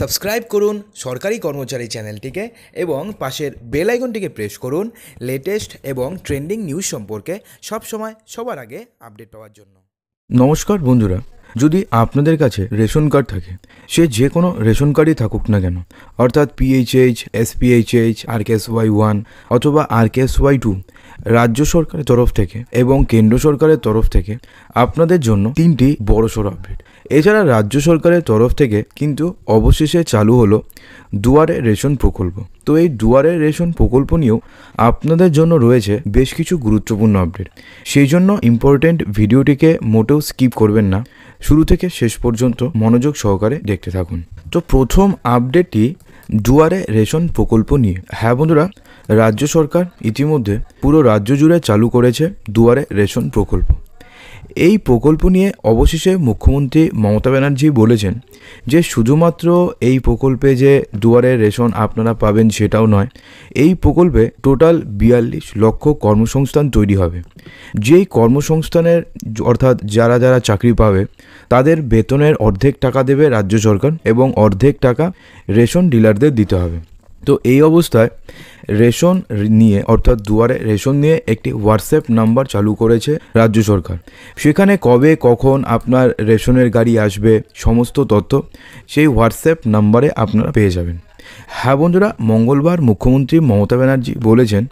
subscribe করুন সরকারি কর্মচারী চ্যানেলটিকে এবং পাশের বেল আইকনটিকে প্রেস করুন লেটেস্ট এবং ট্রেন্ডিং নিউজ সম্পর্কে সবসময় সবার আগে আপডেট পাওয়ার জন্য নমস্কার বন্ধুরা যদি আপনাদের কাছে রেশন কার্ড থাকে সে যে কোনো রেশন কার্ডই থাকুক না কেন অর্থাৎ PHH SPHH S Y one অথবা এস ওয়াই টু রাজ্য সরকারের তরফ থেকে এবং কেন্দ্র সরকারের তরফ থেকে আপনাদের জন্য তিনটি বড়সড় আপডেট এছাড়া রাজ্য সরকারের তরফ থেকে কিন্তু অবশেষে চালু হলো দুয়ারে রেশন প্রকল্প তো এই দুয়ারে রেশন প্রকল্প নিয়েও আপনাদের জন্য রয়েছে বেশ কিছু গুরুত্বপূর্ণ আপডেট সেই জন্য ইম্পর্টেন্ট ভিডিওটিকে মোটেও স্কিপ করবেন না শুরু থেকে শেষ পর্যন্ত মনোযোগ সহকারে দেখতে থাকুন তো প্রথম আপডেটটি দুয়ারে রেশন প্রকল্প নিয়ে হ্যাঁ বন্ধুরা রাজ্য সরকার ইতিমধ্যে পুরো রাজ্য জুড়ে চালু করেছে দুয়ারে রেশন প্রকল্প এই প্রকল্প নিয়ে অবশেষে মুখ্যমন্ত্রী মমতা ব্যানার্জি বলেছেন যে শুধুমাত্র এই প্রকল্পে যে দুয়ারে রেশন আপনারা পাবেন সেটাও নয় এই প্রকল্পে টোটাল বিয়াল্লিশ লক্ষ কর্মসংস্থান তৈরি হবে যেই কর্মসংস্থানের অর্থাৎ যারা যারা চাকরি পাবে তাদের বেতনের অর্ধেক টাকা দেবে রাজ্য সরকার এবং অর্ধেক টাকা রেশন ডিলারদের দিতে হবে তো এই অবস্থায় রেশন নিয়ে অর্থাৎ দুয়ারে রেশন নিয়ে একটি হোয়াটসঅ্যাপ নাম্বার চালু করেছে রাজ্য সরকার সেখানে কবে কখন আপনার রেশনের গাড়ি আসবে সমস্ত তথ্য সেই হোয়াটসঅ্যাপ নাম্বারে আপনারা পেয়ে যাবেন হ্যাঁ বন্ধুরা মঙ্গলবার মুখ্যমন্ত্রী মমতা ব্যানার্জি বলেছেন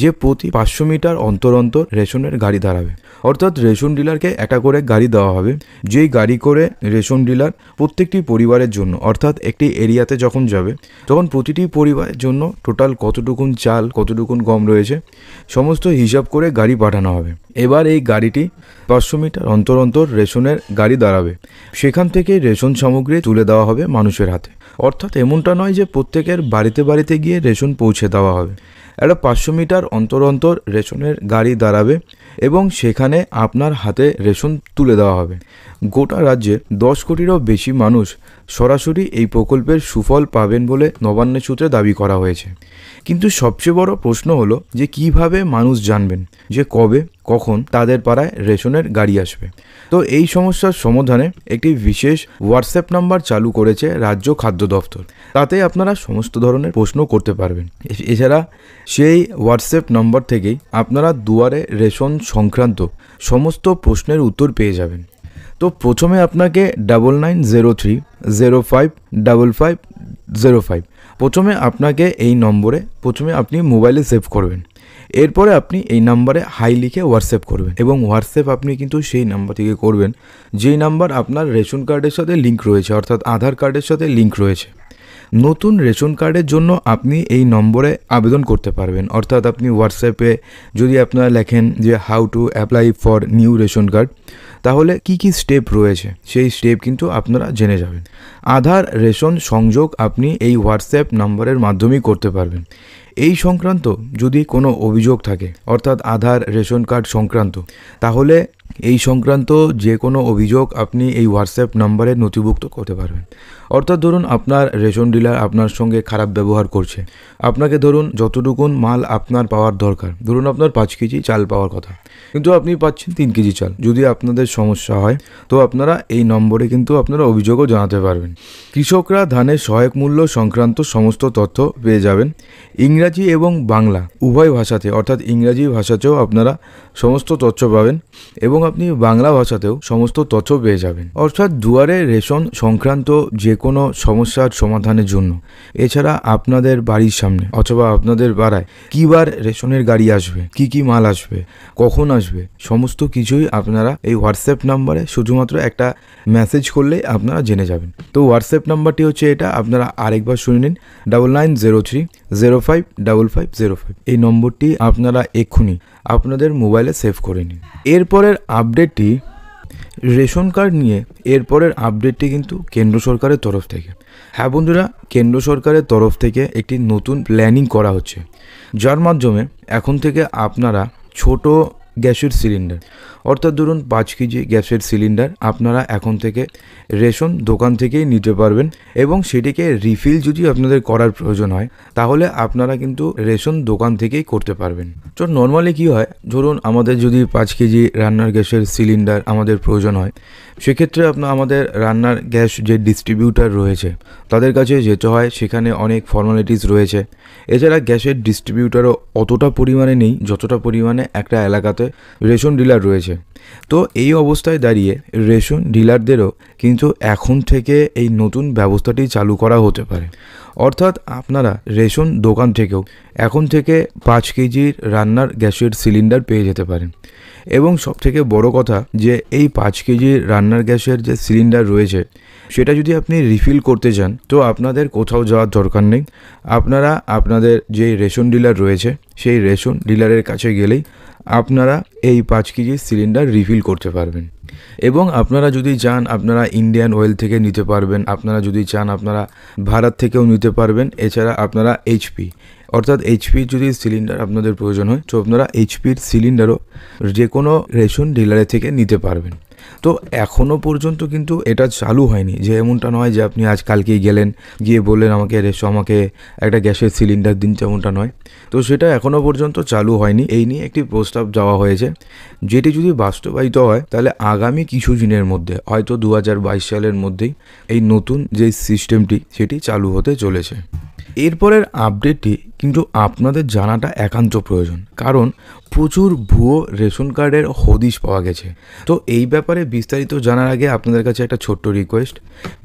যে প্রতি পাঁচশো মিটার অন্তর অন্তর রেশনের গাড়ি দাঁড়াবে অর্থাৎ রেশন ডিলারকে একটা করে গাড়ি দেওয়া হবে যেই গাড়ি করে রেশন ডিলার প্রত্যেকটি পরিবারের জন্য অর্থাৎ একটি এরিয়াতে যখন যাবে তখন প্রতিটি পরিবারের জন্য টোটাল কতটুকুন চাল কতটুকুন গম রয়েছে সমস্ত হিসাব করে গাড়ি পাঠানো হবে এবার এই গাড়িটি পাঁচশো মিটার অন্তর অন্তর রেশনের গাড়ি দাঁড়াবে সেখান থেকে রেশন সামগ্রী তুলে দেওয়া হবে মানুষের হাতে অর্থাৎ এমনটা নয় যে প্রত্যেকের বাড়িতে বাড়িতে গিয়ে রেশন পৌঁছে দেওয়া হবে একটা পাঁচশো মিটার অন্তর অন্তর রেশনের গাড়ি দাঁড়াবে এবং সেখানে আপনার হাতে রেশন তুলে দেওয়া হবে গোটা রাজ্যের দশ কোটিরও বেশি মানুষ সরাসরি এই প্রকল্পের সুফল পাবেন বলে নবান্ন সূত্রে দাবি করা হয়েছে কিন্তু সবচেয়ে বড় প্রশ্ন হলো যে কিভাবে মানুষ জানবেন যে কবে কখন তাদের পাড়ায় রেশনের গাড়ি আসবে তো এই সমস্যার সমাধানে একটি বিশেষ হোয়াটসঅ্যাপ নাম্বার চালু করেছে রাজ্য খাদ্য দফতর তাতে আপনারা সমস্ত ধরনের প্রশ্ন করতে পারবেন এছাড়া সেই হোয়াটসঅ্যাপ নম্বর থেকেই আপনারা দুয়ারে রেশন সংক্রান্ত সমস্ত প্রশ্নের উত্তর পেয়ে যাবেন তো প্রথমে আপনাকে double nine zero three zero five double five zero five প্রথমে আপনাকে এই নম্বরে প্রথমে আপনি মোবাইলে সেভ করবেন এরপরে আপনি এই নাম্বারে হাই লিখে হোয়াটসঅ্যাপ করবেন এবং হোয়াটসঅ্যাপ আপনি কিন্তু সেই নাম্বার থেকে করবেন যেই নাম্বার আপনার রেশন কার্ডের সাথে লিঙ্ক রয়েছে অর্থাৎ আধার কার্ডের সাথে লিঙ্ক রয়েছে নতুন রেশন কার্ডের জন্য আপনি এই নম্বরে আবেদন করতে পারবেন অর্থাৎ আপনি হোয়াটসঅ্যাপে যদি আপনারা লেখেন যে how to apply for new ration card তাহলে কি কি স্টেপ রয়েছে সেই স্টেপ কিন্তু আপনারা জেনে যাবেন আধার রেশন সংযোগ আপনি এই হোয়াটসঅ্যাপ নম্বরের মাধ্যমেই করতে পারবেন এই সংক্রান্ত যদি কোনো অভিযোগ থাকে অর্থাৎ আধার রেশন কার্ড সংক্রান্ত তাহলে এই সংক্রান্ত যে কোনো অভিযোগ আপনি এই হোয়াটসঅ্যাপ নম্বরে নথিভুক্ত করতে পারবেন অর্থাৎ ধরুন আপনার রেশন ডিলার আপনার সঙ্গে খারাপ ব্যবহার করছে আপনাকে ধরুন যতটুকুন মাল আপনার পাওয়ার দরকার ধরুন আপনার পাঁচ কেজি চাল পাওয়ার কথা কিন্তু আপনি পাচ্ছেন তিন কেজি চাল যদি আপনাদের সমস্যা হয় তো আপনারা এই নম্বরে কিন্তু আপনারা অভিযোগও জানাতে পারবেন কৃষকরা ধানের সহায়ক মূল্য সংক্রান্ত সমস্ত তথ্য পেয়ে যাবেন ইংরাজি এবং বাংলা উভয় ভাষাতে অর্থাৎ ইংরাজি ভাষাতেও আপনারা সমস্ত তথ্য পাবেন এবং আপনি বাংলা ভাষাতেও সমস্ত তথ্য পেয়ে যাবেন অর্থাৎ দুয়ারে রেশন সংক্রান্ত যে কোনো সমস্যার সমাধানের জন্য এছাড়া আপনাদের বাড়ির সামনে অথবা আপনাদের পাড়ায় কিবার রেশনের গাড়ি আসবে কি কি মাল আসবে কখন আসবে সমস্ত কিছুই আপনারা এই হোয়াটসঅ্যাপ নাম্বারে শুধুমাত্র একটা মেসেজ করলেই আপনারা জেনে যাবেন তো হোয়াটসঅ্যাপ নাম্বারটি হচ্ছে এটা আপনারা আরেকবার শুনে নিন double nine zero three zero five double five zero five এই নম্বরটি আপনারা এক্ষুনি আপনাদের মোবাইলে সেভ করে নিন এরপরের আপডেটটি রেশন কার্ড নিয়ে এরপরের আপডেটটি কিন্তু কেন্দ্র সরকারের তরফ থেকে হ্যাঁ বন্ধুরা কেন্দ্র সরকারের তরফ থেকে একটি নতুন প্ল্যানিং করা হচ্ছে যার মাধ্যমে এখন থেকে আপনারা ছোট গ্যাসের সিলিন্ডার অর্থাৎ ধরুন পাঁচ কেজি গ্যাসের সিলিন্ডার আপনারা এখন থেকে রেশন দোকান থেকেই নিতে পারবেন এবং সেটিকে রিফিল যদি আপনাদের করার প্রয়োজন হয় তাহলে আপনারা কিন্তু রেশন দোকান থেকেই করতে পারবেন তো নর্মালি কি হয় ধরুন আমাদের যদি পাঁচ কেজি রান্নার গ্যাসের সিলিন্ডার আমাদের প্রয়োজন হয় সেক্ষেত্রে আপনার আমাদের রান্নার গ্যাস যে ডিস্ট্রিবিউটার রয়েছে তাদের কাছে যেতে হয় সেখানে অনেক ফর্মালিটিস রয়েছে এছাড়া গ্যাসের ডিস্ট্রিবিউটারও অতটা পরিমাণে নেই যতটা পরিমাণে একটা এলাকাতে সাথে রেশন ডিলার রয়েছে তো এই অবস্থায় দাঁড়িয়ে রেশন ডিলারদেরও কিন্তু এখন থেকে এই নতুন ব্যবস্থাটি চালু করা হতে পারে অর্থাৎ আপনারা রেশন দোকান থেকেও এখন থেকে পাঁচ কেজির রান্নার গ্যাসের সিলিন্ডার পেয়ে যেতে পারেন এবং সব থেকে বড় কথা যে এই পাঁচ কেজির রান্নার গ্যাসের যে সিলিন্ডার রয়েছে সেটা যদি আপনি রিফিল করতে চান তো আপনাদের কোথাও যাওয়ার দরকার নেই আপনারা আপনাদের যে রেশন ডিলার রয়েছে সেই রেশন ডিলারের কাছে গেলেই আপনারা এই পাঁচ কেজির সিলিন্ডার রিফিল করতে পারবেন এবং আপনারা যদি চান আপনারা ইন্ডিয়ান অয়েল থেকে নিতে পারবেন আপনারা যদি চান আপনারা ভারত থেকেও নিতে পারবেন এছাড়া আপনারা এইচপি অর্থাৎ এইচপির যদি সিলিন্ডার আপনাদের প্রয়োজন হয় তো আপনারা এইচপির সিলিন্ডারও যে কোনো রেশন ডিলারের থেকে নিতে পারবেন তো এখনও পর্যন্ত কিন্তু এটা চালু হয়নি যে এমনটা নয় যে আপনি আজ কালকেই গেলেন গিয়ে বললেন আমাকে রেশো আমাকে একটা গ্যাসের সিলিন্ডার দিন তেমনটা নয় তো সেটা এখনও পর্যন্ত চালু হয়নি এই নিয়ে একটি প্রস্তাব দেওয়া হয়েছে যেটি যদি বাস্তবায়িত হয় তাহলে আগামী কিছু দিনের মধ্যে হয়তো দু সালের মধ্যেই এই নতুন যে সিস্টেমটি সেটি চালু হতে চলেছে এরপরের আপডেটটি কিন্তু আপনাদের জানাটা একান্ত প্রয়োজন কারণ প্রচুর ভুয়ো রেশন কার্ডের হদিশ পাওয়া গেছে তো এই ব্যাপারে বিস্তারিত জানার আগে আপনাদের কাছে একটা ছোট্ট রিকোয়েস্ট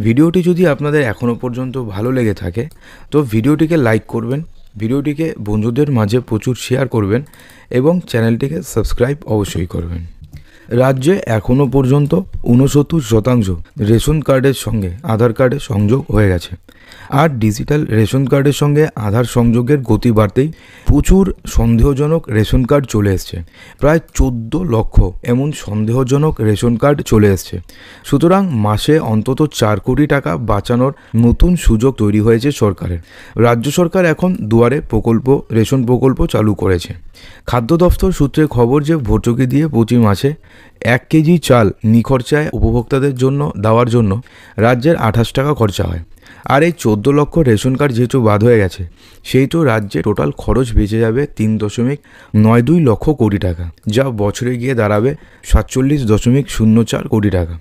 ভিডিওটি যদি আপনাদের এখনও পর্যন্ত ভালো লেগে থাকে তো ভিডিওটিকে লাইক করবেন ভিডিওটিকে বন্ধুদের মাঝে প্রচুর শেয়ার করবেন এবং চ্যানেলটিকে সাবস্ক্রাইব অবশ্যই করবেন রাজ্যে এখনও পর্যন্ত ঊনসত্তর শতাংশ রেশন কার্ডের সঙ্গে আধার কার্ডের সংযোগ হয়ে গেছে আর ডিজিটাল রেশন কার্ডের সঙ্গে আধার সংযোগের গতি বাড়তেই প্রচুর সন্দেহজনক রেশন কার্ড চলে এসছে প্রায় চোদ্দ লক্ষ এমন সন্দেহজনক রেশন কার্ড চলে এসছে সুতরাং মাসে অন্তত চার কোটি টাকা বাঁচানোর নতুন সুযোগ তৈরি হয়েছে সরকারের রাজ্য সরকার এখন দুয়ারে প্রকল্প রেশন প্রকল্প চালু করেছে খাদ্য দফতর সূত্রে খবর যে ভর্তুকি দিয়ে প্রতি মাসে এক কেজি চাল নিখরচায় উপভোক্তাদের জন্য দেওয়ার জন্য রাজ্যের আঠাশ টাকা খরচা হয় আর এই চোদ্দ লক্ষ রেশন কার্ড যেহেতু বাদ হয়ে গেছে সেই তো রাজ্যে টোটাল খরচ বেঁচে যাবে তিন দশমিক নয় দুই লক্ষ কোটি টাকা যা বছরে গিয়ে দাঁড়াবে সাতচল্লিশ দশমিক শূন্য চার কোটি টাকা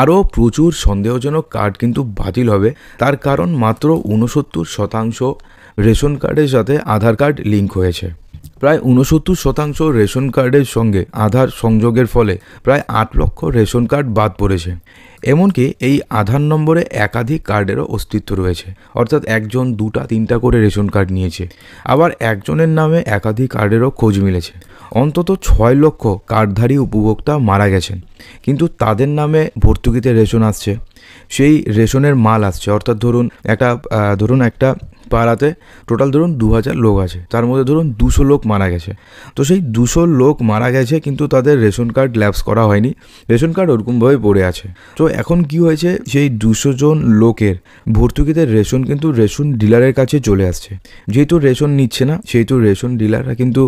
আরও প্রচুর সন্দেহজনক কার্ড কিন্তু বাতিল হবে তার কারণ মাত্র ঊনসত্তর শতাংশ রেশন কার্ডের সাথে আধার কার্ড লিঙ্ক হয়েছে প্রায় ঊনসত্তর শতাংশ রেশন কার্ডের সঙ্গে আধার সংযোগের ফলে প্রায় আট লক্ষ রেশন কার্ড বাদ পড়েছে এমনকি এই আধার নম্বরে একাধিক কার্ডেরও অস্তিত্ব রয়েছে অর্থাৎ একজন দুটা তিনটা করে রেশন কার্ড নিয়েছে আবার একজনের নামে একাধিক কার্ডেরও খোঁজ মিলেছে অন্তত ছয় লক্ষ কার্ডধারী উপভোক্তা মারা গেছেন কিন্তু তাদের নামে ভর্তুকিতে রেশন আসছে সেই রেশনের মাল আসছে অর্থাৎ ধরুন একটা ধরুন একটা পাড়াতে টোটাল ধরুন দু হাজার লোক আছে তার মধ্যে ধরুন দুশো লোক মারা গেছে তো সেই দুশো লোক মারা গেছে কিন্তু তাদের রেশন কার্ড ল্যাপস করা হয়নি রেশন কার্ড ওরকমভাবে পড়ে আছে তো এখন কি হয়েছে সেই দুশো জন লোকের ভর্তুকিতে রেশন কিন্তু রেশন ডিলারের কাছে চলে আসছে যেহেতু রেশন নিচ্ছে না সেহেতু রেশন ডিলাররা কিন্তু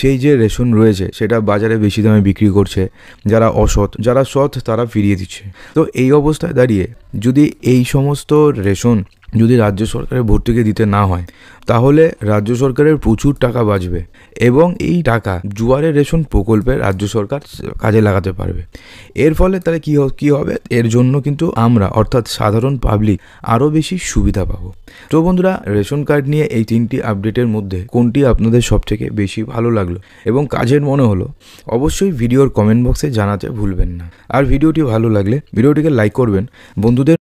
সেই যে রেশন রয়েছে সেটা বাজারে বেশি দামে বিক্রি করছে যারা অসৎ যারা সৎ তারা ফিরিয়ে দিচ্ছে তো এই অবস্থায় দাঁড়িয়ে যদি এই সমস্ত রেশন যদি রাজ্য সরকারের ভর্তুকি দিতে না হয় তাহলে রাজ্য সরকারের প্রচুর টাকা বাঁচবে এবং এই টাকা জুয়ারের রেশন প্রকল্পে রাজ্য সরকার কাজে লাগাতে পারবে এর ফলে তাহলে কী কী হবে এর জন্য কিন্তু আমরা অর্থাৎ সাধারণ পাবলিক আরও বেশি সুবিধা পাব তো বন্ধুরা রেশন কার্ড নিয়ে এই তিনটি আপডেটের মধ্যে কোনটি আপনাদের সবথেকে বেশি ভালো লাগলো এবং কাজের মনে হলো অবশ্যই ভিডিওর কমেন্ট বক্সে জানাতে ভুলবেন না আর ভিডিওটি ভালো লাগলে ভিডিওটিকে লাইক করবেন বন্ধুদের